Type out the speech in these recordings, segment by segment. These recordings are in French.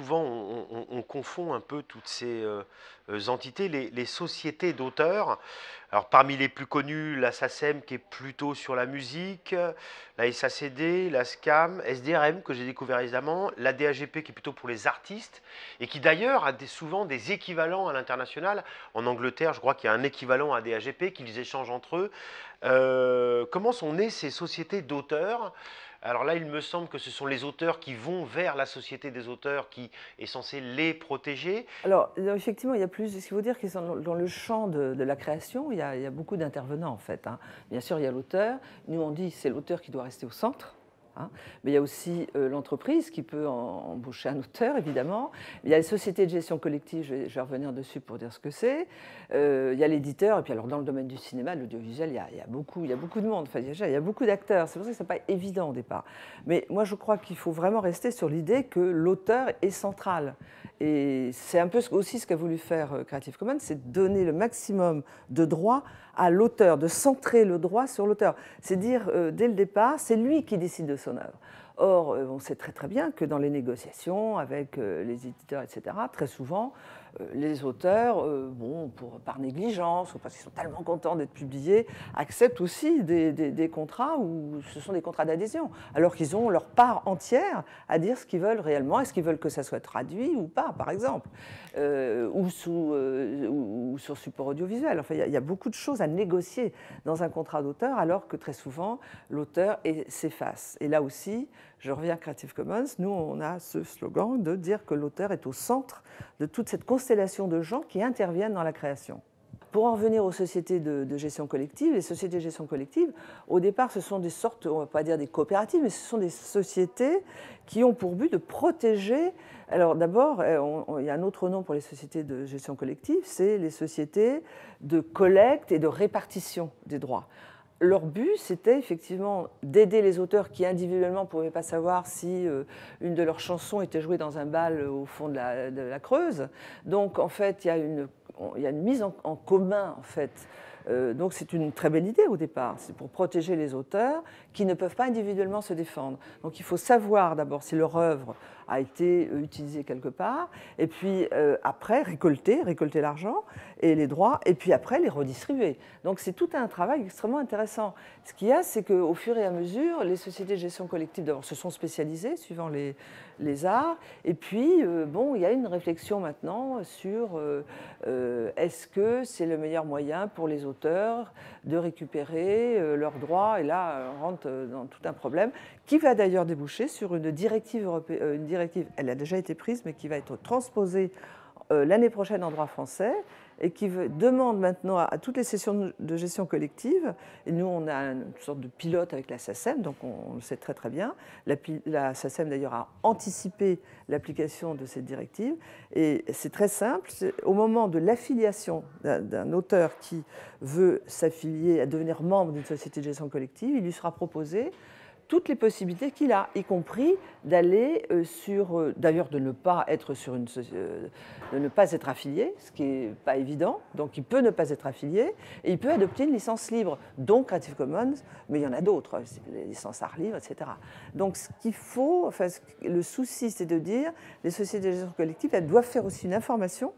souvent on, confond un peu toutes ces euh, euh, entités, les, sociétés d'auteurs. Alors parmi les plus connues, la SACEM qui est plutôt sur la musique, la SACD, la SCAM, SDRM que j'ai découvert récemment, la DAGP qui est plutôt pour les artistes et qui d'ailleurs a des, souvent des équivalents à l'international. En Angleterre, je crois qu'il y a un équivalent à DAGP qu'ils échangent entre eux. Euh, comment sont nées ces sociétés d'auteurs alors là, il me semble que ce sont les auteurs qui vont vers la société des auteurs qui est censée les protéger. Alors, euh, effectivement, il y a plus. Ce vous veut dire, que dans le champ de, la création, il y a, beaucoup d'intervenants, en fait. Hein. Bien sûr, il y a l'auteur. Nous, on dit c'est l'auteur qui doit rester au centre. Hein. Mais il y a aussi euh, l'entreprise qui peut embaucher un auteur, évidemment. Il y a les sociétés de gestion collective, je vais, revenir dessus pour dire ce que c'est. Euh, il y a l'éditeur, et puis alors dans le domaine du cinéma, de l'audiovisuel, il, y a, beaucoup, il y a beaucoup de monde, enfin, il, y a, il y a beaucoup d'acteurs. C'est pour ça que ce n'est pas évident au départ. Mais moi, je crois qu'il faut vraiment rester sur l'idée que l'auteur est central. Et c'est un peu aussi ce qu'a voulu faire euh, Creative Commons, c'est donner le maximum de droits à l'auteur, de centrer le droit sur l'auteur. C'est dire, euh, dès le départ, c'est lui qui décide de son œuvre. Or, euh, on sait très très bien que dans les négociations avec euh, les éditeurs, etc., très souvent, euh, les auteurs, euh, bon, pour, par négligence ou parce qu'ils sont tellement contents d'être publiés, acceptent aussi des, contrats où ce sont des contrats d'adhésion, alors qu'ils ont leur part entière à dire ce qu'ils veulent réellement, est-ce qu'ils veulent que ça soit traduit ou pas, par exemple, euh, ou, sous, ou, sur support audiovisuel. Enfin, il y, a beaucoup de choses à négocier dans un contrat d'auteur, alors que très souvent, l'auteur s'efface. Et là aussi, je reviens à Creative Commons, nous, on a ce slogan de dire que l'auteur est au centre de toute cette construction constellation de gens qui interviennent dans la création. Pour en revenir aux sociétés de, de, gestion collective, les sociétés de gestion collective, au départ, ce sont des sortes, on ne va pas dire des coopératives, mais ce sont des sociétés qui ont pour but de protéger. Alors d'abord, euh, il y a un autre nom pour les sociétés de gestion collective, c'est les sociétés de collecte et de répartition des droits leur but, c'était effectivement d'aider les auteurs qui individuellement ne pouvaient pas savoir si euh, une de leurs chansons était jouée dans un bal euh, au fond de la, Creuse. Donc en fait, il y a une, mise en, commun en fait. Euh, donc c'est une très belle idée au départ, c'est pour protéger les auteurs qui ne peuvent pas individuellement se défendre. Donc il faut savoir d'abord si leur œuvre a été euh, utilisé quelque part, et puis euh, après récolter, récolter l'argent et les droits, et puis après les redistribuer. Donc c'est tout un travail extrêmement intéressant. Ce qu'il y a, c'est qu'au fur et à mesure, les sociétés de gestion collective d'abord se sont spécialisées suivant les, les arts, et puis euh, bon, il y a une réflexion maintenant sur est-ce que c'est le meilleur moyen pour les auteurs de récupérer leurs droits, et là on rentre dans tout un problème qui va d'ailleurs déboucher sur une directive européenne. Une directive elle a déjà été prise, mais qui va être transposée euh, l'année prochaine en droit français et qui demande maintenant à, toutes les sessions de gestion collective, et nous on a une sorte de pilote avec la SACEM, donc on, le sait très très bien, la, la SACEM d'ailleurs a anticipé l'application de cette directive, et c'est très simple, au moment de l'affiliation d'un auteur qui veut s'affilier à devenir membre d'une société de gestion collective, il lui sera proposé toutes les possibilités qu'il a, y compris d'aller euh, sur, euh, d'ailleurs de ne pas être sur une, euh, ne pas être affilié, ce qui n'est pas évident. Donc il peut ne pas être affilié et il peut adopter une licence libre, donc Creative Commons, mais il y en a d'autres, les licences art libre, etc. Donc ce qu'il faut, enfin le souci, c'est de dire, les sociétés de gestion collective, elles doivent faire aussi une information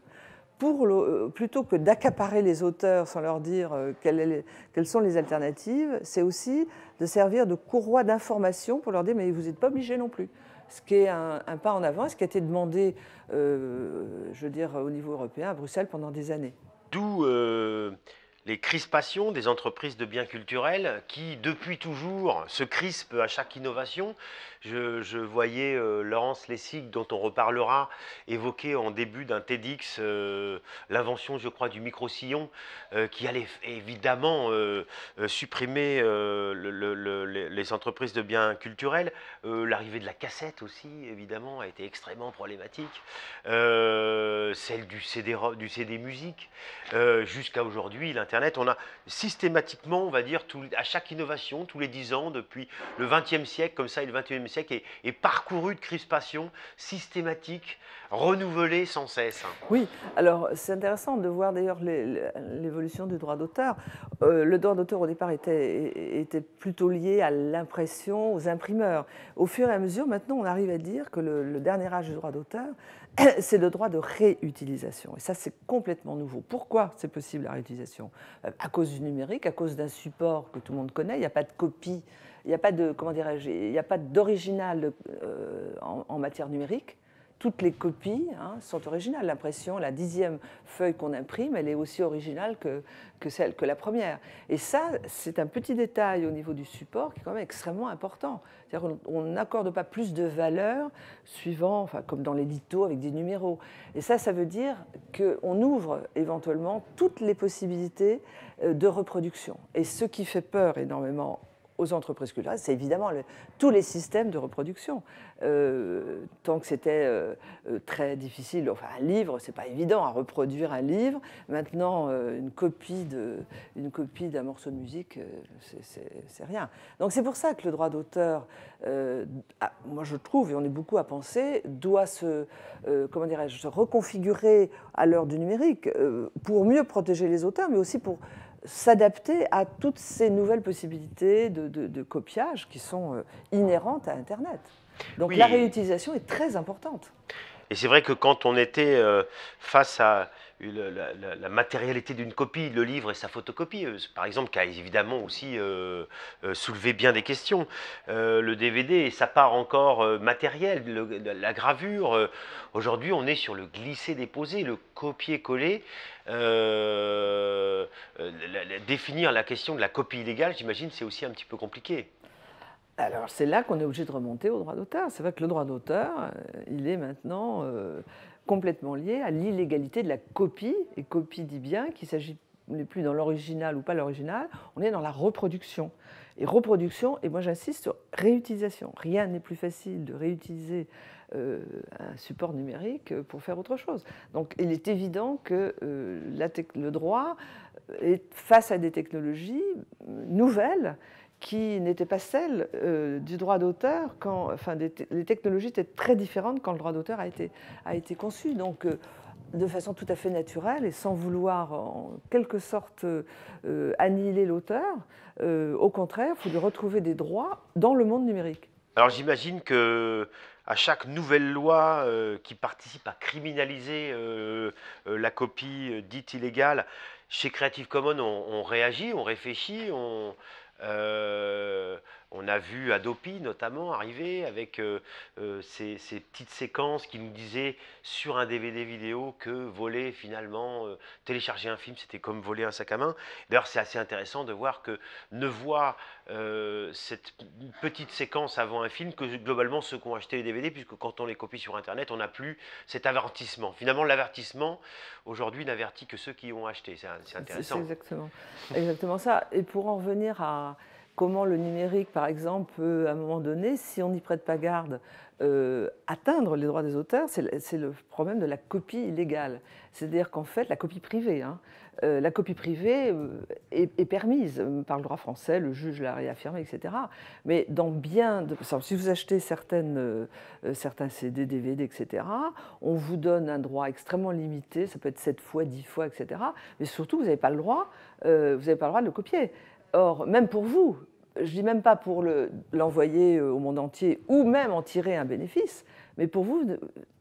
pour euh, plutôt que d'accaparer les auteurs sans leur dire euh, quelles, sont les alternatives, c'est aussi de servir de courroie d'information pour leur dire mais vous n'êtes pas obligé non plus. Ce qui est un, pas en avant, ce qui a été demandé, euh, je veux dire, au niveau européen, à Bruxelles pendant des années. D'où les crispations des entreprises de biens culturels qui, depuis toujours, se crispent à chaque innovation. Je, voyais euh, Laurence Lessig, dont on reparlera, évoquer en début d'un TEDx euh, l'invention, je crois, du micro-sillon, euh, qui allait évidemment supprimer les entreprises de biens culturels. L'arrivée de la cassette aussi, évidemment, a été extrêmement problématique. celle du CD, du CD musique, jusqu'à aujourd'hui, on a systématiquement, on va dire, à chaque innovation, tous les 10 ans, depuis le 20e siècle, comme ça, et le 21e siècle, est, parcouru de crispations systématiques, renouvelées sans cesse. Oui, alors c'est intéressant de voir d'ailleurs l'évolution du droit d'auteur. Euh, le droit d'auteur, au départ, était, plutôt lié à l'impression, aux imprimeurs. Au fur et à mesure, maintenant, on arrive à dire que le dernier âge du droit d'auteur, c'est le droit de réutilisation. Et ça, c'est complètement nouveau. Pourquoi c'est possible la réutilisation euh, à cause du numérique, à cause d'un support que tout le monde connaît. Il n'y a pas de copie, il n'y a pas de, comment il n'y a pas d'original euh, en, matière numérique toutes les copies hein, sont originales. L'impression, la dixième feuille qu'on imprime, elle est aussi originale que, celle que la première. Et ça, c'est un petit détail au niveau du support qui est quand même extrêmement important. C'est-à-dire on n'accorde pas plus de valeur suivant, comme dans l'édito avec des numéros. Et ça, ça veut dire qu'on ouvre éventuellement toutes les possibilités euh, de reproduction. Et ce qui fait peur énormément aux entreprises culturelles, c'est évidemment tous les systèmes de reproduction. Euh, tant que c'était euh, euh, très difficile, enfin un livre, c'est pas évident à reproduire un livre. Maintenant, une copie de, une copie d'un morceau de musique, c'est rien. Donc c'est pour ça que le droit d'auteur, moi je trouve, et on est beaucoup à penser, doit se, comment dirais-je, se reconfigurer à l'heure du numérique pour mieux protéger les auteurs, mais aussi pour s'adapter à toutes ces nouvelles possibilités de, copiage qui sont euh, inhérentes à Internet. Donc la réutilisation est très importante. Et c'est vrai que quand on était euh, face à la, matérialité d'une copie, le livre et sa photocopie, euh, par exemple, qui a évidemment aussi euh, euh, soulevé bien des questions. le DVD et sa part encore matérielle, la gravure. Aujourd'hui, on est sur le glisser-déposer, le copier-coller. définir la question de la copie illégale, j'imagine, c'est aussi un petit peu compliqué. Alors c'est là qu'on est obligé de remonter au droit d'auteur. C'est vrai que le droit d'auteur, il est maintenant complètement lié à l'illégalité de la copie, et copie dit bien qu'il s'agit n'est plus dans l'original ou pas l'original, on est dans la reproduction. Et reproduction, et moi j'insiste sur réutilisation. Rien n'est plus facile de réutiliser euh, un support numérique pour faire autre chose. Donc il est évident que euh, le droit est face à des technologies nouvelles qui n'était pas celle euh, du droit d'auteur quand, enfin, les technologies étaient très différentes quand le droit d'auteur a été, a été conçu. Donc, euh, de façon tout à fait naturelle et sans vouloir en quelque sorte euh, annihiler l'auteur, au contraire, il faut retrouver des droits dans le monde numérique. Alors j'imagine que à chaque nouvelle loi qui participe à criminaliser la copie dite illégale, chez Creative Commons, on réagit, on réfléchit, on, euh, on a vu Adopi notamment arriver avec euh, euh, ces, petites séquences qui nous disaient sur un DVD vidéo que voler finalement, télécharger un film, c'était comme voler un sac à main. D'ailleurs, c'est assez intéressant de voir que ne voit cette petite séquence avant un film que globalement ceux qui ont acheté les DVD, puisque quand on les copie sur Internet, on n'a plus cet avertissement. Finalement, l'avertissement, aujourd'hui, n'avertit que ceux qui ont acheté. C'est intéressant. C'est exactement, exactement ça. Et pour en revenir à, comment le numérique, par exemple, peut, à un moment donné, si on n'y prête pas garde, euh, atteindre les droits des auteurs, c'est le problème de la copie illégale. C'est-à-dire qu'en fait, la copie privée, hein, euh, la copie privée euh, est, permise par le droit français, le juge l'a réaffirmé, etc. Mais dans bien, de, si vous achetez certaines, certains CD, DVD, etc., on vous donne un droit extrêmement limité, ça peut être 7 fois, 10 fois, etc. Mais surtout, vous n'avez pas le droit, vous n'avez pas le droit de le copier. Or, même pour vous, je dis même pas pour l'envoyer euh, au monde entier ou même en tirer un bénéfice, mais pour vous,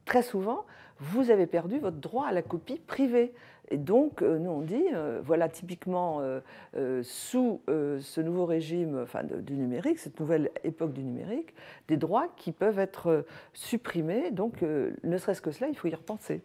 très souvent, vous avez perdu votre droit à la copie privée. Et donc, euh, nous, on dit, euh, voilà, typiquement, sous ce nouveau régime du numérique, cette nouvelle époque du numérique, des droits qui peuvent être supprimés. Donc, ne serait-ce que cela, il faut y repenser.